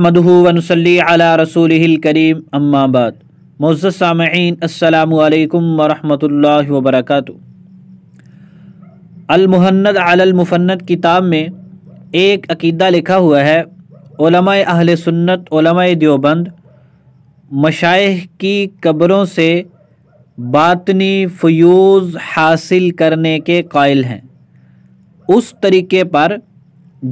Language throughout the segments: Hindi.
नहमदूवनसली अला रसूल करीम अम्माबाद मोज़ सामीन अल्लाम वरहमल वबरक अलमुहन्नद अलमुफन्नत किताब में एक अकीदा लिखा हुआ है अहल सुन्नत देवबंद मशाइ की कब्रों से बातनी फ्यूज़ हासिल करने के कायल हैं उस तरीके पर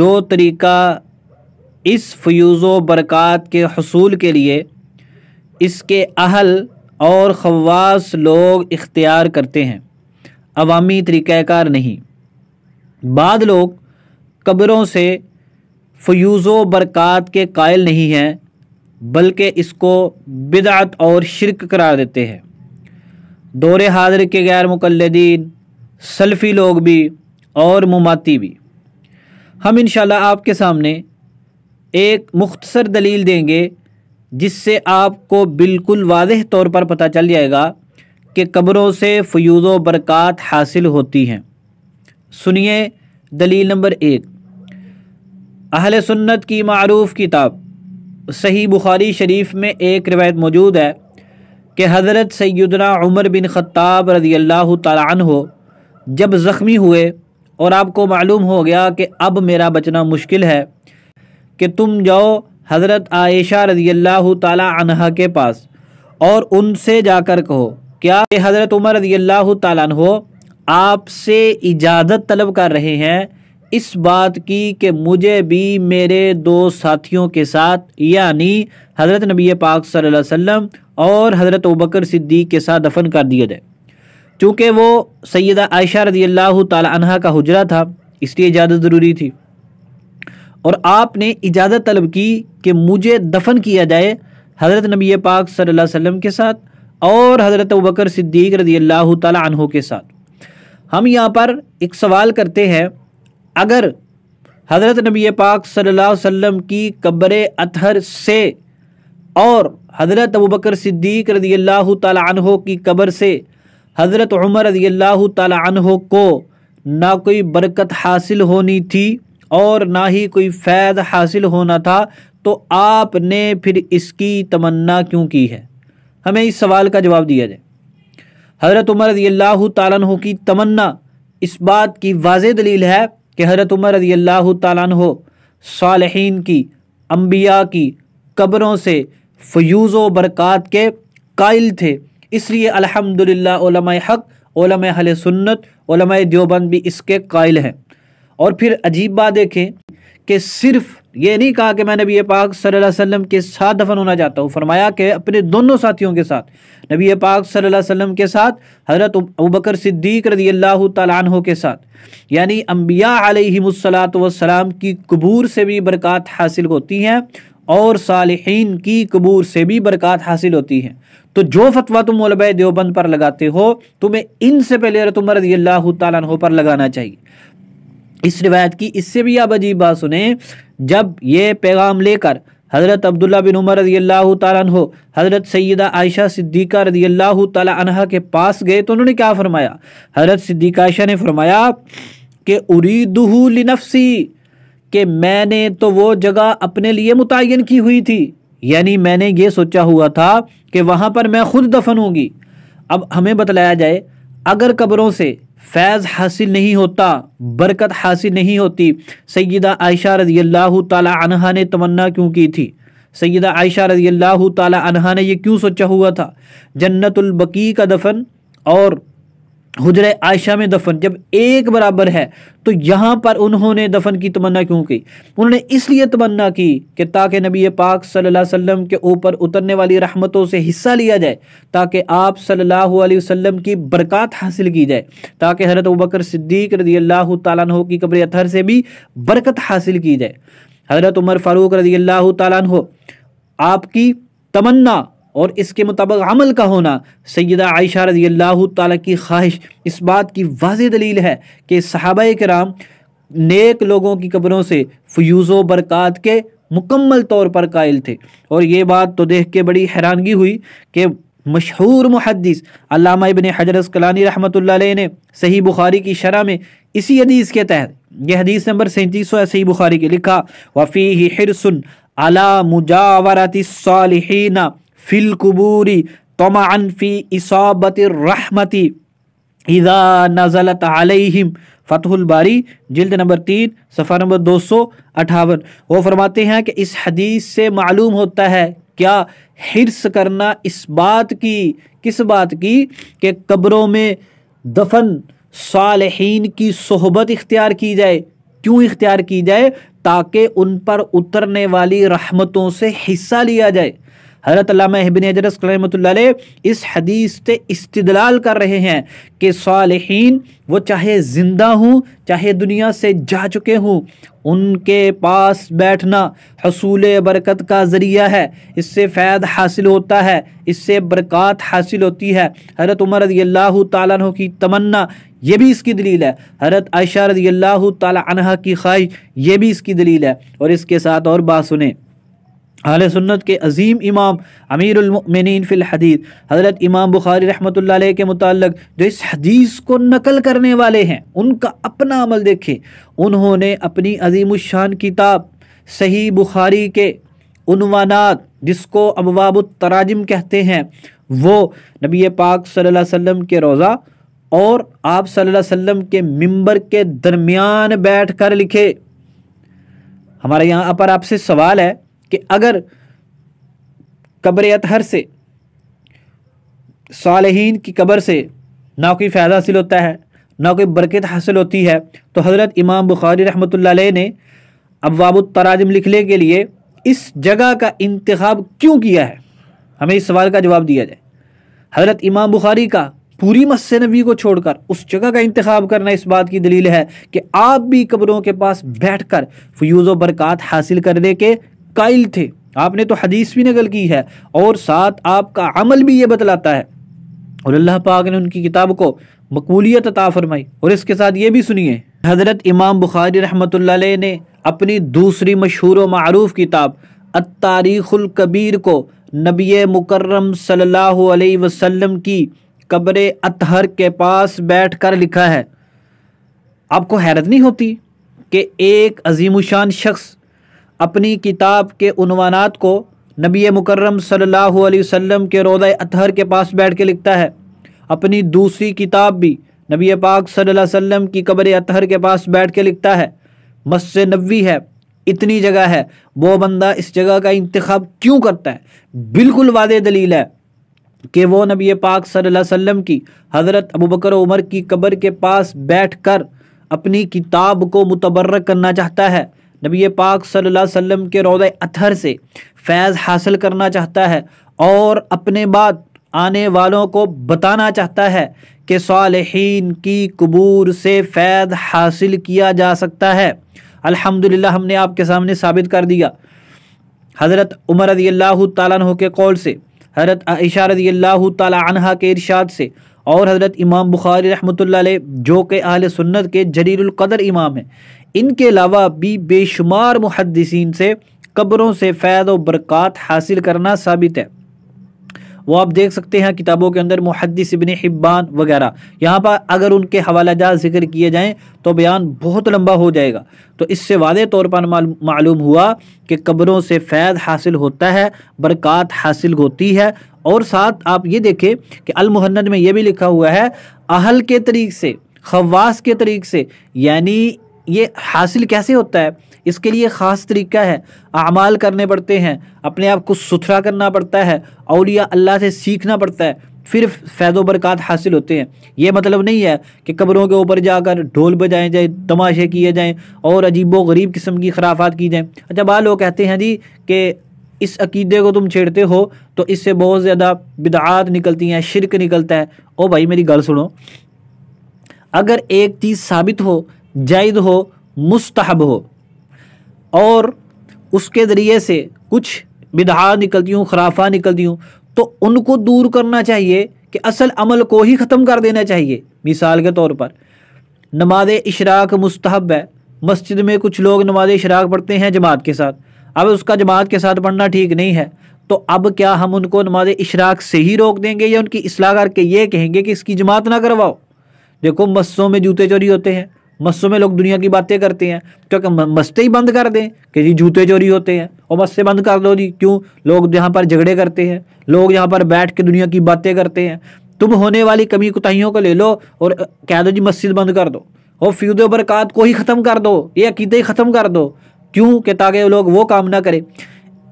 जो तरीका इस फ्यूज़ बरक़ात के हसूल के लिए इसके अहल और खवास लोग इख्तियार करते हैं अवामी तरीक़ार नहीं बाद लोग कब्रों से फ्यूज़ बरक़ात के कायल नहीं हैं बल्कि इसको बिदात और शिरक करार देते हैं दौरे हाजिर के गैर मुकलदीन सल्फ़ी लोग भी और ममाती भी हम इन आपके सामने एक मुख्तसर दलील देंगे जिससे आपको बिल्कुल वाजह तौर पर पता चल जाएगा कि कब्रों से फ्यूज़ बरक़ात हासिल होती हैं सुनिए दलील नंबर एक अहल सुन्नत की मरूफ़ किताब सही बुखारी शरीफ में एक रिवायत मौजूद है कि हज़रत सैदना उमर बिन ख़त्ताब रज़ी अल्लाह तन हो जब ज़ख्मी हुए और आपको मालूम हो गया कि अब मेरा बचना मुश्किल है कि तुम जाओ हज़रत आयशा रजी अल्लाह तह के पास और उनसे जाकर कहो क्या हज़रत उमर रजी अल्लाह तहो आपसे इजाज़त तलब कर रहे हैं इस बात की कि मुझे भी मेरे दो साथियों के साथ यानी हज़रत नबी पाक सल्लल्लाहु अलैहि वसल्लम और हज़रत उबकर सिद्दीक के साथ दफन कर दिया जाए चूँकि वो सैदा आयशा रजी अल्लाह तह का हुजरा था इसलिए इजाज़त ज़रूरी थी और आपने इजाज़त तलब की कि मुझे दफन किया जाए हज़रत नबी पाक सल्लल्लाहु अलैहि वसल्लम के साथ और हज़रत बकर सिद्दीक रजी अल्लाह तहों के साथ हम यहाँ पर एक सवाल करते हैं अगर हज़रत नबी पाक सल्लल्लाहु अलैहि वसल्लम की कब्र अतहर से और हज़रत बकर सिद्दीक रजी अल्लाह तहों की कब्र से हज़रत उमर रजी अल्लाह तहों को ना कोई बरकत हासिल होनी थी और ना ही कोई फैद हासिल होना था तो आपने फिर इसकी तमन्ना क्यों की है हमें इस सवाल का जवाब दिया जाए हज़रत उमर रजी अल्लाह तु की तमन्ना इस बात की वाज दलील है कि हज़रत उमर रजी अल्लाह तु सालहीन की अम्बिया की कब्रों से फ्यूज़ बरक़ात के कायल थे इसलिए अलहमदिल्ला हक़ हल सुन्नत देवबंद भी इसके कायल हैं और फिर अजीब बात देखें कि सिर्फ ये नहीं कहा कि मैं नबी पाक सल्लल्लाहु अलैहि वसल्लम के साथ दफन होना चाहता हूँ फरमाया कि अपने दोनों साथियों के साथ नबी पाक सल्लल्लाहु अलैहि वसल्लम के साथ हज़रत अबू बकर सिद्दीक रजी अल्लाह तहों के साथ यानी अम्बिया आलहीसलात वसलाम की कबूर से भी बरक़ात हासिल होती हैं और सालहीन की कबूर से भी बरक़ात हासिल होती है तो जो फतवा तुम मौलब देवबंद पर लगाते हो तुम्हें इनसे पहले तुम रज़ी अल्लाह तहों पर लगाना चाहिए इस रिवायत की इससे भी आप अजीब बात सुने जब ये पैगाम लेकर हज़रत अब्दुल्ला बिन उमर रजी अल्लाह तु हज़रत सैदा आयशा सिद्दीक़ा रजी अल्लाह तह के पास गए तो उन्होंने क्या फ़रमाया हज़रत सिद्दीक़ आयशा ने फरमाया कि उरीदहू लिनफसी मैंने तो वो जगह अपने लिए मुतन की हुई थी यानी मैंने ये सोचा हुआ था कि वहाँ पर मैं ख़ुद दफन होंगी अब हमें बतलाया जाए अगर कब्रों से फैज़ हासिल नहीं होता बरकत हासिल नहीं होती सैदा आयशा रजी अल्लाह तहा ने तमन्ना क्यों की थी सैदा आयशा रजी अल्लाह तहा ने यह क्यों सोचा हुआ था जन्नतुलबकी का दफन और हजर आयशा में दफन जब एक बराबर है तो यहाँ पर उन्होंने दफन की तमन्ना क्यों की उन्होंने इसलिए तमन्ना की कि ताकि नबी पाक सल्लल्लाहु अलैहि वसल्लम के ऊपर उतरने वाली रहमतों से हिस्सा लिया जाए ताकि आप सल्लल्लाहु अलैहि वसल्लम की बरक़ात हासिल की जाए ताकि हज़रत बकर सिद्दीक रजी अल्लाह तु की कब्र अतर से भी बरकत हासिल की जाए हज़रत उमर फ़ारूक रजी अल्लाह तु आपकी तमन्ना और इसके मुताबिक अमल का होना सैदा आयशा रजी अल्लाह की ख्वाहिश इस बात की वाज दलील है कि सहाब कराम नेक लोगों की कब्रों से फ्यूज़ बरक़ात के मुकम्मल तौर पर कायल थे और ये बात तो देख के बड़ी हैरानगी हुई कि मशहूर मुहदस अलामा इबन हजरस कलानी रहमत ने सही बुखारी की शरह में इसी हदीस के तहत यह हदीस नंबर सैंतीस सौ सही बुखारी के लिखा वफ़ी हिरसन अला मुजावरती सालहीना फिल कुबूरी तमान फी इसाबत रहमती इदा नजलत अलहिम फतहुल बारी जिल्द नंबर तीन सफ़ा नंबर दो सौ अठावन वो फरमाते हैं कि इस हदीस से मालूम होता है क्या हिरस करना इस बात की किस बात की कि कब्रों में दफन सालहीन की सोहबत इख्तियार की जाए क्यों इख्तियार की जाए ताकि उन पर उतरने वाली रहमतों से हिस्सा लिया जाए हज़रत हिबिन इस हदीस से इस्तलाल कर रहे हैं कि सालहीन वो चाहे ज़िंदा हों चाहे दुनिया से जा चुके हों उनके पास बैठना हसूल बरकत का ज़रिया है इससे फ़ैद हासिल होता है इससे बरक़ात हासिल होती है हरत उमर रजी अल्लाह तु की तमन्ना ये भी इसकी दलील है हरत आयशा रजी अल्लाह तह की ख्वाहिश ये भी इसकी दलील है और इसके साथ और बात सुने आल सुन्नत के अजीम इमाम अमीर अमीरमिन फ़िलहदीद हज़रत इमाम बुखारी रहमत के मुतल जो इस हदीस को नकल करने वाले हैं उनका अपना अमल देखें उन्होंने अपनी अजीम शान किताब सही बुखारी के उनवानात जिसको अबवाब तराजम कहते हैं वो नबी पाक सल्लल्लाहु अलैहि वसल्लम के रोज़ा और आप सल्लल्लाहु अलैहि वसल्लम के मिंबर के दरमियान बैठ कर लिखे हमारे यहाँ पर आपसे सवाल है कि अगर कब्र अतहर से सालहीन की कब्र से ना कोई फ़ायदा हासिल होता है ना कोई बरकत हासिल होती है तो हज़रत इमाम बुखारी रहमत ने तराजम लिखने के लिए इस जगह का इंतखब क्यों किया है हमें इस सवाल का जवाब दिया जाए हज़रत इमाम बुखारी का पूरी मस्से नबी को छोड़कर उस जगह का इंतखब करना इस बात की दलील है कि आप भी कब्रों के पास बैठ कर फ्यूज़ व बरक़ात हासिल करने के कायल थे आपने तो हदीस भी नकल की है और साथ आपका अमल भी ये बतलाता है और अल्लाह पाक ने उनकी किताब को मकबूलियत अता फरमाई और इसके साथ ये भी सुनिए हज़रत इमाम बुखारी रहमत ने अपनी दूसरी मशहूर व मरूफ़ किताब अतारीख़ुल कबीर को नबी मुकर्रम सल्लल्लाहु अलैहि वसल्लम की कब्र अतहर के पास बैठ कर लिखा है आपको हैरत नहीं होती कि एक अजीमशान शख्स अपनी किताब के उनवानात को नबी मुकर्रम सल्लल्लाहु अलैहि वसल्लम के रोज़ अतहर के पास बैठ के लिखता है अपनी दूसरी किताब भी नबी पाक सल्लल्लाहु अलैहि वसल्लम की कब्र अतहर के पास बैठ के लिखता है मस्जिद नबी है इतनी जगह है वो बंदा इस जगह का इंतखब क्यों करता है बिल्कुल वाद दलील है कि वो नबी पाक सल्लल्लाहु अलैहि वसल्लम की हज़रत अबू बकर उमर की कब्र के पास बैठ कर अपनी किताब को मुतबरक करना चाहता है नबी पाक सल्लल्लाहु अलैहि वसल्लम के रौद अथर से फैज़ हासिल करना चाहता है और अपने बाद आने वालों को बताना चाहता है कि सालहीन की कबूर से फ़ैज़ हासिल किया जा सकता है अल्हम्दुलिल्लाह हमने आपके सामने साबित कर दिया हज़रत उमर रजी अल्लाह तु के कौल से हज़रत आयशा रजी अल्लाह तला के इरशाद से और हज़रत इमाम बुखारी रहमत जो कि अहल सुन्नत के जरीरकदर इमाम हैं इनके अलावा भी बेशुमार मुहदसिन से कब्रों से फ़ैद व बरक़ात हासिल करना साबित है वो आप देख सकते हैं किताबों के अंदर मुहदस इबन हिब्बान वगैरह यहाँ पर अगर उनके हवाला जहाँ जिक्र किए जाएँ तो बयान बहुत लंबा हो जाएगा तो इससे वादे तौर पर मालूम हुआ कि कब्रों से फ़ैद हासिल होता है बरक़ात हासिल होती है और साथ आप ये देखें कि अलमुहन्नद में यह भी लिखा हुआ है अहल के तरीक़ से खवास के तरीक़ से यानी ये हासिल कैसे होता है इसके लिए ख़ास तरीका है अमाल करने पड़ते हैं अपने आप को सुथरा करना पड़ता है और या अल्लाह से सीखना पड़ता है फिर फैज़ बरक़ात हासिल होते हैं ये मतलब नहीं है कि कब्रों के ऊपर जाकर ढोल बजाए जाए तमाशे किए जाएँ और अजीबो गरीब किस्म की खराफात की जाएँ अच्छा बाल लोग कहते हैं जी कि इस अकीदे को तुम छेड़ते हो तो इससे बहुत ज़्यादा बिदात निकलती हैं शिरक निकलता है ओ भाई मेरी गल सुनो अगर एक चीज़ साबित हो जायद हो मुस्तहब हो और उसके ज़रिए से कुछ बिदहा निकलती हूँ खराफा निकलती हूँ तो उनको दूर करना चाहिए कि असल अमल को ही ख़त्म कर देना चाहिए मिसाल के तौर पर नमाज इशराक मुस्तहब है मस्जिद में कुछ लोग नमाज इशराक पढ़ते हैं जमात के साथ अब उसका जमात के साथ पढ़ना ठीक नहीं है तो अब क्या हम उनको नमाज इशराक से ही रोक देंगे या उनकी असलाह करके ये कहेंगे कि इसकी जमात ना करवाओ देखो मस्सों में जूते चोरी होते हैं मस्सों में लोग दुनिया की बातें करते हैं क्योंकि मस्ते ही बंद कर दें कि जी जूते चोरी होते हैं और मस्से बंद कर दो जी क्यों लोग यहाँ पर झगड़े करते हैं लोग यहाँ पर बैठ के दुनिया की बातें करते हैं तुम होने वाली कमी कोताहियों को ले लो और कह दो जी मस्जिद बंद कर दो और फ्यूदे बरक़ात को ही ख़त्म कर दो ये अकीदे ही ख़त्म कर दो क्यों कि ताकि लोग वो काम ना करें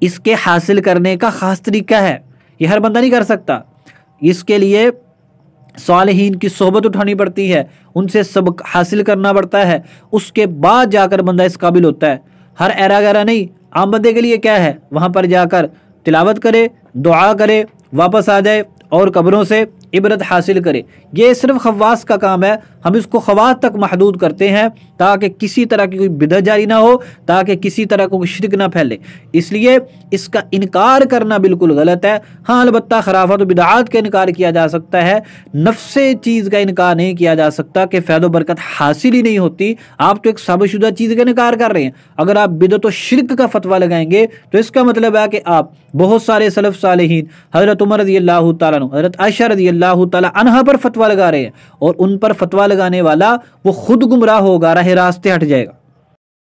इसके हासिल करने का ख़ास तरीका है ये हर बंदा नहीं कर सकता इसके लिए सालहीन की सोहबत उठानी पड़ती है उनसे सबक हासिल करना पड़ता है उसके बाद जाकर बंदा इस काबिल होता है हर एरा गैरा नहीं आम बंदे के लिए क्या है वहाँ पर जाकर तिलावत करे दुआ करे वापस आ जाए और कब्रों से इबरत हासिल करे ये सिर्फ खवास का काम है हम इसको खवास तक महदूद करते हैं ताकि किसी तरह की कोई बिदत जारी ना हो ताकि किसी तरह कोई शिरक ना फैले इसलिए इसका इनकार करना बिल्कुल गलत है हाँ अलबत् खराफत बिदात का इनकार किया जा सकता है नफ्स चीज़ का इनकार नहीं किया जा सकता कि फ़ायदो बरकत हासिल ही नहीं होती आप तो एक सबशुदा चीज़ का इनकार कर रहे हैं अगर आप बिदत व शिरक का फतवा लगाएंगे तो इसका मतलब है कि आप बहुत सारे सलफ़ साल हज़रत उमर रजी अल्लाह तजरत आशा रजी रदियल्लाहु तला पर फतवा लगा रहे हैं और उन पर फतवा लगाने वाला वो खुद गुमराह होगा रहे रास्ते हट जाएगा